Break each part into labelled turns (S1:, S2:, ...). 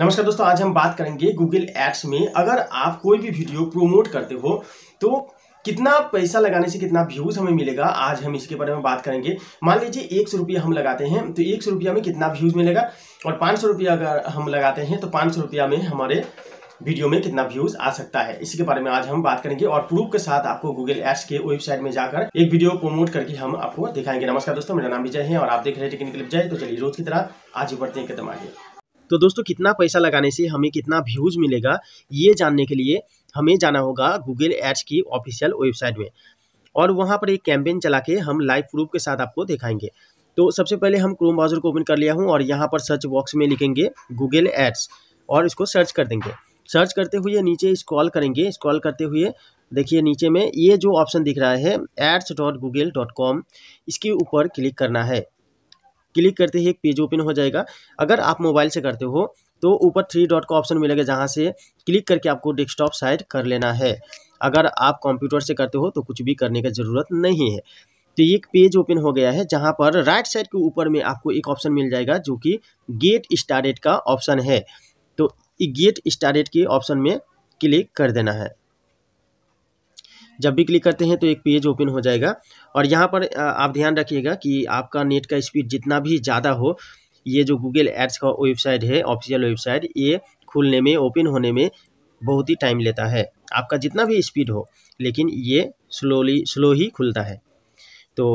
S1: नमस्कार दोस्तों आज हम बात करेंगे गूगल एड्स में अगर आप कोई भी वीडियो प्रोमोट करते हो तो कितना पैसा लगाने से कितना व्यूज हमें मिलेगा आज हम इसके बारे में बात करेंगे मान लीजिए एक सौ रुपया हम लगाते हैं तो एक सौ रुपया में कितना व्यूज मिलेगा और पाँच सौ रुपया अगर हम लगाते हैं तो पाँच सौ रुपया में हमारे वीडियो में कितना व्यूज आ सकता है इसी के बारे में आज हम बात करेंगे और प्रूफ के साथ आपको गूगल एड्स के वेबसाइट में जाकर एक वीडियो प्रमोट करके हम आपको दिखाएंगे नमस्कार दोस्तों मेरा नाम विजय है और आप देख रहे हैं टेक्निकल विजय तो चलिए रोज की तरह आज ही बढ़ते हैं कदम आगे तो दोस्तों कितना पैसा लगाने से हमें कितना व्यूज़ मिलेगा ये जानने के लिए हमें जाना होगा गूगल एड्स की ऑफिशियल वेबसाइट में और वहाँ पर एक कैंपेन चला के हम लाइव प्रूफ के साथ आपको दिखाएंगे तो सबसे पहले हम क्रोम ब्राउज़र को ओपन कर लिया हूँ और यहाँ पर सर्च बॉक्स में लिखेंगे गूगल एड्स और इसको सर्च कर देंगे सर्च करते हुए नीचे स्क्रॉल करेंगे स्क्रॉल करते हुए देखिए नीचे में ये जो ऑप्शन दिख रहा है ads dot Google dot com इसके ऊपर क्लिक करना है क्लिक करते ही एक पेज ओपन हो जाएगा अगर आप मोबाइल से करते हो तो ऊपर थ्री डॉट का ऑप्शन मिलेगा जहाँ से क्लिक करके आपको डेस्कटॉप साइड कर लेना है अगर आप कंप्यूटर से करते हो तो कुछ भी करने की ज़रूरत नहीं है तो एक पेज ओपन हो गया है जहाँ पर राइट साइड के ऊपर में आपको एक ऑप्शन मिल जाएगा जो कि गेट स्टार्टेड का ऑप्शन है तो गेट स्टार्टेड के ऑप्शन में क्लिक कर देना है जब भी क्लिक करते हैं तो एक पेज ओपन हो जाएगा और यहाँ पर आप ध्यान रखिएगा कि आपका नेट का स्पीड जितना भी ज़्यादा हो ये जो गूगल एड्स का वेबसाइट है ऑफिशियल वेबसाइट ये खुलने में ओपन होने में बहुत ही टाइम लेता है आपका जितना भी स्पीड हो लेकिन ये स्लोली स्लो ही खुलता है तो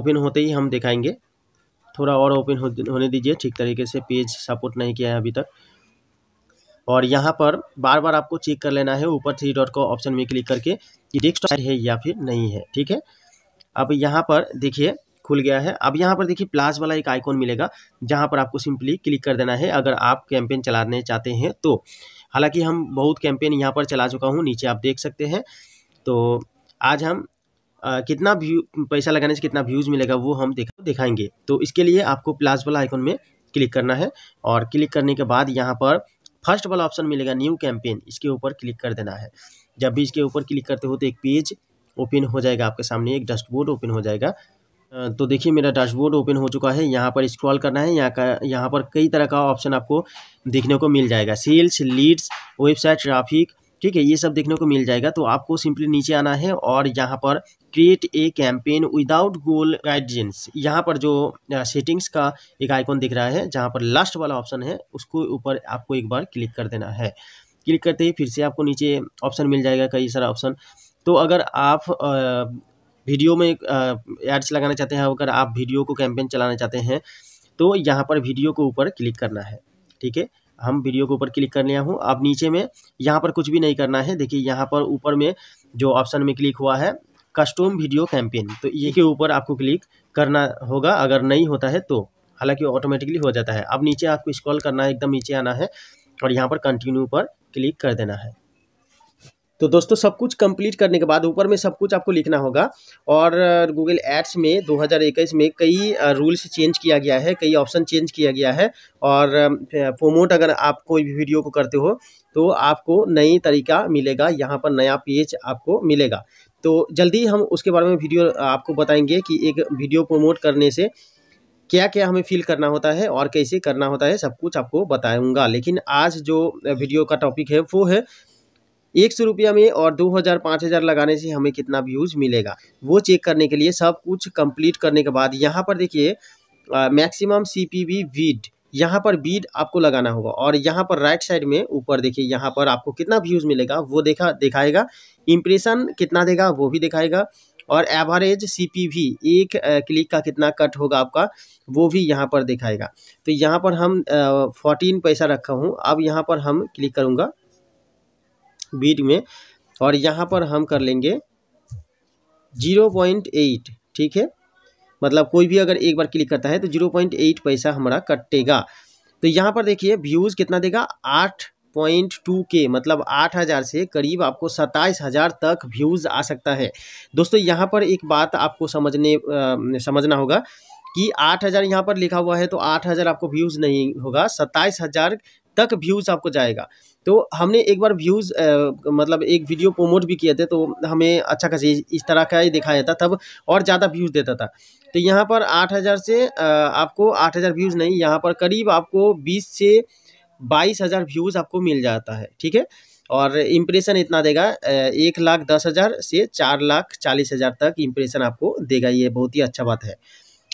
S1: ओपन होते ही हम दिखाएंगे थोड़ा और ओपन हो, होने दीजिए ठीक तरीके से पेज सपोर्ट नहीं किया है अभी तक और यहाँ पर बार बार आपको चेक कर लेना है ऊपर थ्री डॉट को ऑप्शन में क्लिक करके कि डेस्क है या फिर नहीं है ठीक है अब यहाँ पर देखिए खुल गया है अब यहाँ पर देखिए प्लास वाला एक आइकॉन मिलेगा जहाँ पर आपको सिंपली क्लिक कर देना है अगर आप कैंपेन चलाने चाहते हैं तो हालांकि हम बहुत कैंपेन यहाँ पर चला चुका हूँ नीचे आप देख सकते हैं तो आज हम आ, कितना व्यू पैसा लगाने से कितना व्यूज़ मिलेगा वो हम देख दिखाएंगे तो इसके लिए आपको प्लास वाला आइकॉन में क्लिक करना है और क्लिक करने के बाद यहाँ पर फर्स्ट वाला ऑप्शन मिलेगा न्यू कैंपेन इसके ऊपर क्लिक कर देना है जब भी इसके ऊपर क्लिक करते हो तो एक पेज ओपन हो जाएगा आपके सामने एक डस्टबोर्ड ओपन हो जाएगा तो देखिए मेरा डैशबोर्ड ओपन हो चुका है यहाँ पर स्क्रॉल करना है यहाँ का यहाँ पर कई तरह का ऑप्शन आपको देखने को मिल जाएगा सेल्स लीड्स वेबसाइट ट्राफिक ठीक है ये सब देखने को मिल जाएगा तो आपको सिंपली नीचे आना है और यहाँ पर create a campaign without goal guidance यहाँ पर जो सेटिंग्स का एक आइकॉन दिख रहा है जहाँ पर लास्ट वाला ऑप्शन है उसको ऊपर आपको एक बार क्लिक कर देना है क्लिक करते ही फिर से आपको नीचे ऑप्शन मिल जाएगा कई सारा ऑप्शन तो अगर आप वीडियो में एड्स लगाना चाहते हैं अगर आप वीडियो को कैंपेन चलाना चाहते हैं तो यहाँ पर वीडियो को ऊपर क्लिक करना है ठीक है हम वीडियो के ऊपर क्लिक कर लिया हूँ अब नीचे में यहाँ पर कुछ भी नहीं करना है देखिए यहाँ पर ऊपर में जो ऑप्शन में क्लिक हुआ है कस्टम वीडियो कैंपेन तो ये के ऊपर आपको क्लिक करना होगा अगर नहीं होता है तो हालांकि ऑटोमेटिकली हो जाता है अब नीचे आपको स्क्रॉल करना है एकदम नीचे आना है और यहाँ पर कंटिन्यू पर क्लिक कर देना है तो दोस्तों सब कुछ कंप्लीट करने के बाद ऊपर में सब कुछ आपको लिखना होगा और गूगल एड्स में 2021 में कई रूल्स चेंज किया गया है कई ऑप्शन चेंज किया गया है और प्रोमोट अगर आप कोई भी वीडियो को करते हो तो आपको नई तरीका मिलेगा यहाँ पर नया पेज आपको मिलेगा तो जल्दी हम उसके बारे में वीडियो आपको बताएंगे कि एक वीडियो प्रोमोट करने से क्या क्या हमें फील करना होता है और कैसे करना होता है सब कुछ आपको बताऊंगा लेकिन आज जो वीडियो का टॉपिक है वो है एक सौ रुपया में और दो हज़ार पाँच हज़ार लगाने से हमें कितना व्यूज़ मिलेगा वो चेक करने के लिए सब कुछ कंप्लीट करने के बाद यहाँ पर देखिए maximum C P B bid यहाँ पर बीड आपको लगाना होगा और यहाँ पर राइट साइड में ऊपर देखिए यहाँ पर आपको कितना व्यूज़ मिलेगा वो देखा दिखाएगा इम्प्रेशन कितना देगा वो भी दिखाएगा और एवरेज सीपीवी एक क्लिक का कितना कट होगा आपका वो भी यहाँ पर दिखाएगा तो यहाँ पर हम फोर्टीन पैसा रखा हूँ अब यहाँ पर हम क्लिक करूँगा बीट में और यहाँ पर हम कर लेंगे जीरो पॉइंट एट ठीक है मतलब कोई भी अगर एक बार क्लिक करता है तो जीरो पॉइंट एट पैसा हमारा कटेगा तो यहाँ पर देखिए व्यूज़ कितना देगा आठ पॉइंट टू के मतलब आठ हज़ार से करीब आपको सत्ताईस हज़ार तक व्यूज़ आ सकता है दोस्तों यहाँ पर एक बात आपको समझने आ, समझना होगा कि आठ हज़ार यहाँ पर लिखा हुआ है तो आठ हज़ार आपको व्यूज़ नहीं होगा सत्ताईस हज़ार तक व्यूज़ आपको जाएगा तो हमने एक बार व्यूज़ मतलब एक वीडियो प्रोमोट भी किए थे तो हमें अच्छा खासी इस तरह का ही दिखाया था तब और ज़्यादा व्यूज़ देता था तो यहाँ पर आठ हज़ार से आपको आठ हज़ार व्यूज़ नहीं यहाँ पर करीब आपको बीस से बाईस हज़ार व्यूज़ आपको मिल जाता है ठीक है और इम्प्रेशन इतना देगा एक लाख दस हज़ार से चार लाख चालीस हज़ार तक इम्प्रेशन आपको देगा ये बहुत ही अच्छा बात है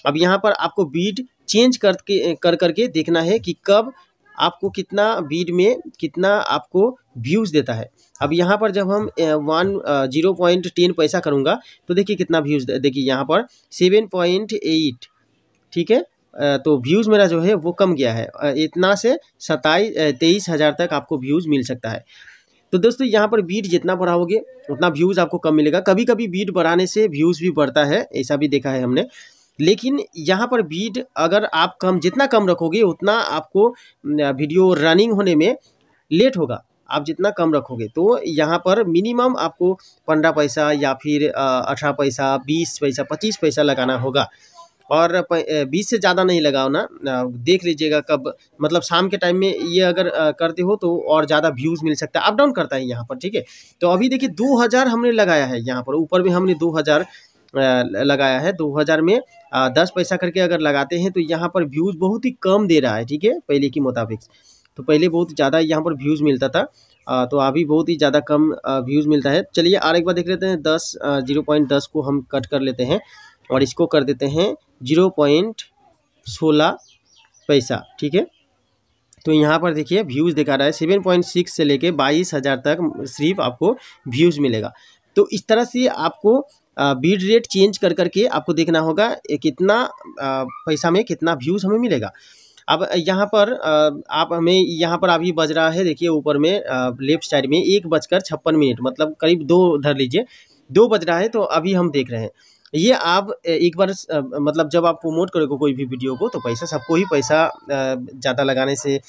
S1: अब यहाँ पर आपको बीड चेंज कर के कर करके देखना है कि कब आपको कितना बीड में कितना आपको व्यूज़ देता है अब यहाँ पर जब हम वन जीरो पॉइंट टेन पैसा करूँगा तो देखिए कितना व्यूज़ देखिए यहाँ पर सेवन पॉइंट एट ठीक है तो व्यूज़ मेरा जो है वो कम गया है इतना से सताईस तेईस हज़ार तक आपको व्यूज़ मिल सकता है तो दोस्तों यहाँ पर बीट जितना बढ़ाओगे उतना व्यूज़ आपको कम मिलेगा कभी कभी बीट बढ़ाने से व्यूज़ भी बढ़ता है ऐसा भी देखा है हमने लेकिन यहाँ पर बीड अगर आप कम जितना कम रखोगे उतना आपको वीडियो रनिंग होने में लेट होगा आप जितना कम रखोगे तो यहाँ पर मिनिमम आपको पंद्रह पैसा या फिर अठारह पैसा बीस पैसा पच्चीस पैसा लगाना होगा और बीस से ज़्यादा नहीं लगाओ ना देख लीजिएगा कब मतलब शाम के टाइम में ये अगर करते हो तो और ज़्यादा व्यूज़ मिल सकता है अप डाउन करता है यहाँ पर ठीक है तो अभी देखिए दो हज़ार हमने लगाया है यहाँ पर ऊपर भी हमने दो हज़ार लगाया है 2000 में दस पैसा करके अगर लगाते हैं तो यहाँ पर व्यूज़ बहुत ही कम दे रहा है ठीक है पहले के मुताबिक तो पहले बहुत ज़्यादा यहाँ पर व्यूज़ मिलता था आ, तो अभी बहुत ही ज़्यादा कम व्यूज़ मिलता है चलिए और एक बार देख लेते हैं दस जीरो पॉइंट दस को हम कट कर लेते हैं और इसको कर देते हैं जीरो पॉइंट सोलह पैसा ठीक है तो यहाँ पर देखिए व्यूज़ दिखा रहा है सेवन पॉइंट सिक्स से लेके बाईस हज़ार तक सिर्फ आपको व्यूज़ मिलेगा तो इस तरह से आपको बीड रेट चेंज कर करके आपको देखना होगा कितना पैसा में कितना व्यूज़ हमें मिलेगा अब यहाँ पर आप हमें यहाँ पर अभी बज रहा है देखिए ऊपर में लेफ्ट साइड में एक बजकर छप्पन मिनट मतलब करीब दो धर लीजिए दो बज रहा है तो अभी हम देख रहे हैं ये आप एक बार मतलब जब आप प्रोमोट करोगे कोई भी वीडियो को तो पैसा सबको ही पैसा ज़्यादा लगाने से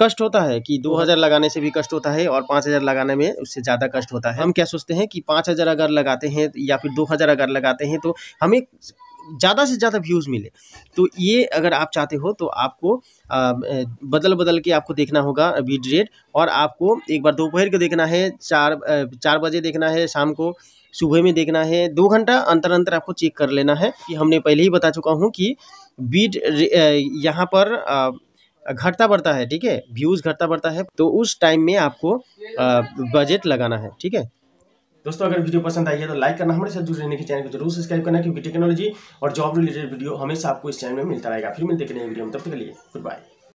S1: कष्ट होता है कि दो हज़ार लगाने से भी कष्ट होता है और पाँच हज़ार लगाने में उससे ज़्यादा कष्ट होता है हम क्या सोचते हैं कि पाँच हज़ार अगर लगाते हैं या फिर दो हज़ार अगर लगाते हैं तो हमें ज़्यादा से ज़्यादा व्यूज़ मिले तो ये अगर आप चाहते हो तो आपको आ, बदल बदल के आपको देखना होगा बीट रेट और आपको एक बार दोपहर को देखना है चार चार बजे देखना है शाम को सुबह में देखना है दो घंटा अंतर अंतर आपको चेक कर लेना है कि हमने पहले ही बता चुका हूँ कि बीड यहाँ पर घटता बढ़ता है ठीक है व्यूज़ घटता बढ़ता है तो उस टाइम में आपको बजट लगाना है ठीक है दोस्तों अगर वीडियो पसंद आई है तो लाइक करना हमारे साथ जुड़े रहने के चैनल को जरूर सब्सक्राइब करना क्योंकि टेक्नोलॉजी और जॉब रिलेटेड वीडियो हमेशा आपको इस चैनल में मिलता रहेगा फिर मिलते नए वीडियो में तब तक के लिए गुड बाय